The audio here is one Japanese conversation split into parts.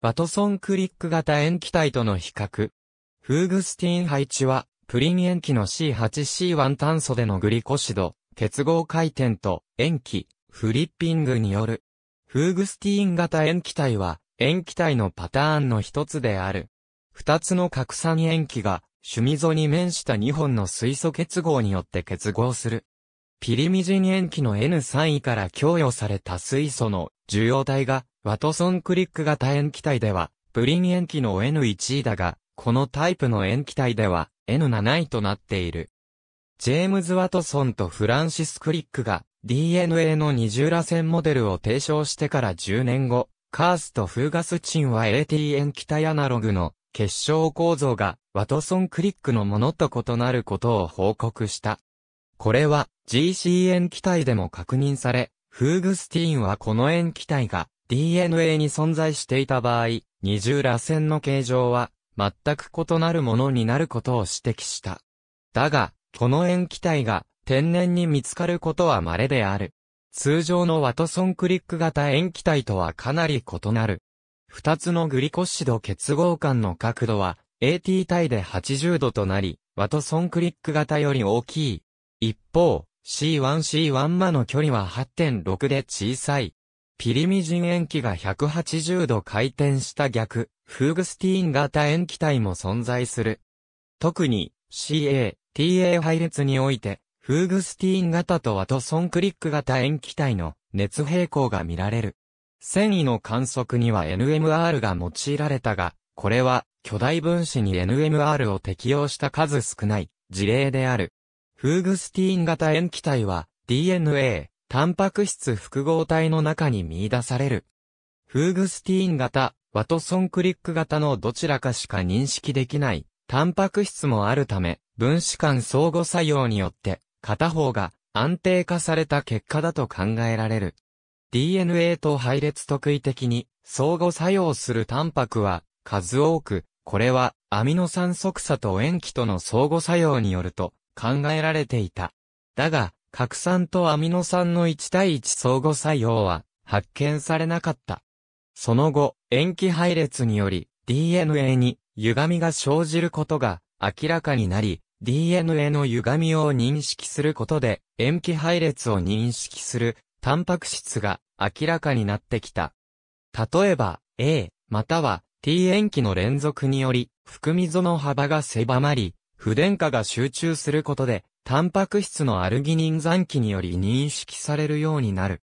バトソンクリック型塩基体との比較。フーグスティン配置は、プリン塩基の C8C1 炭素でのグリコシド、結合回転と塩基、フリッピングによる。フーグスティーン型塩基体は、塩基体のパターンの一つである。二つの拡散塩基が、趣味溝に面した2本の水素結合によって結合する。ピリミジン塩基の N3 位から供与された水素の受容体がワトソンクリック型塩基体では、プリン塩基の N1 位だが、このタイプの塩基体では N7 位となっている。ジェームズ・ワトソンとフランシス・クリックが DNA の二重螺旋モデルを提唱してから10年後、カースとフーガスチンは AT 塩基体アナログの結晶構造がワトソン・クリックのものと異なることを報告した。これは GC 塩基体でも確認され、フーグスティーンはこの塩基体が DNA に存在していた場合、二重螺旋の形状は、全く異なるものになることを指摘した。だが、この塩基体が天然に見つかることは稀である。通常のワトソンクリック型塩基体とはかなり異なる。二つのグリコシド結合間の角度は AT 体で80度となり、ワトソンクリック型より大きい。一方、C1C1 マの距離は8.6で小さい。ピリミジン塩基が180度回転した逆、フーグスティーン型塩基体も存在する。特に CA、TA 配列において、フーグスティーン型とワトソンクリック型塩基体の熱平衡が見られる。繊維の観測には NMR が用いられたが、これは巨大分子に NMR を適用した数少ない事例である。フーグスティーン型塩基体は DNA、タンパク質複合体の中に見出される。フーグスティーン型、ワトソンクリック型のどちらかしか認識できない、タンパク質もあるため、分子間相互作用によって、片方が安定化された結果だと考えられる。DNA と配列特異的に相互作用するタンパクは数多く、これはアミノ酸即鎖と塩基との相互作用によると考えられていた。だが、核酸とアミノ酸の1対1相互作用は発見されなかった。その後、塩基配列により DNA に歪みが生じることが明らかになり、DNA の歪みを認識することで塩基配列を認識するタンパク質が明らかになってきた。例えば、A、または T 塩基の連続により、含み溝の幅が狭まり、不電荷が集中することで、タンパク質のアルギニン残機により認識されるようになる。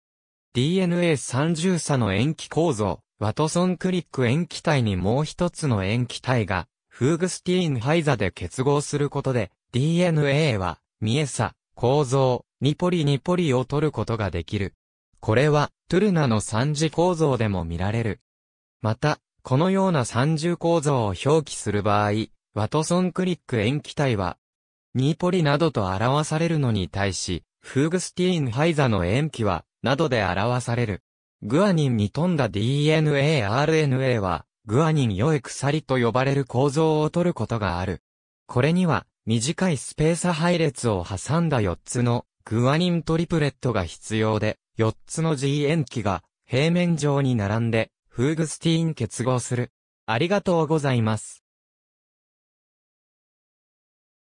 d n a 三重差の塩基構造、ワトソンクリック塩基体にもう一つの塩基体が、フーグスティーンハイザで結合することで、DNA は、ミエサ、構造、ニポリニポリを取ることができる。これは、トゥルナの三次構造でも見られる。また、このような三重構造を表記する場合、ワトソンクリック塩基体は、ニーポリなどと表されるのに対し、フーグスティーン・ハイザの塩基は、などで表される。グアニンに富んだ DNA、RNA は、グアニン良い鎖と呼ばれる構造を取ることがある。これには、短いスペース配列を挟んだ4つのグアニントリプレットが必要で、4つの G 塩基が平面上に並んで、フーグスティーン結合する。ありがとうございます。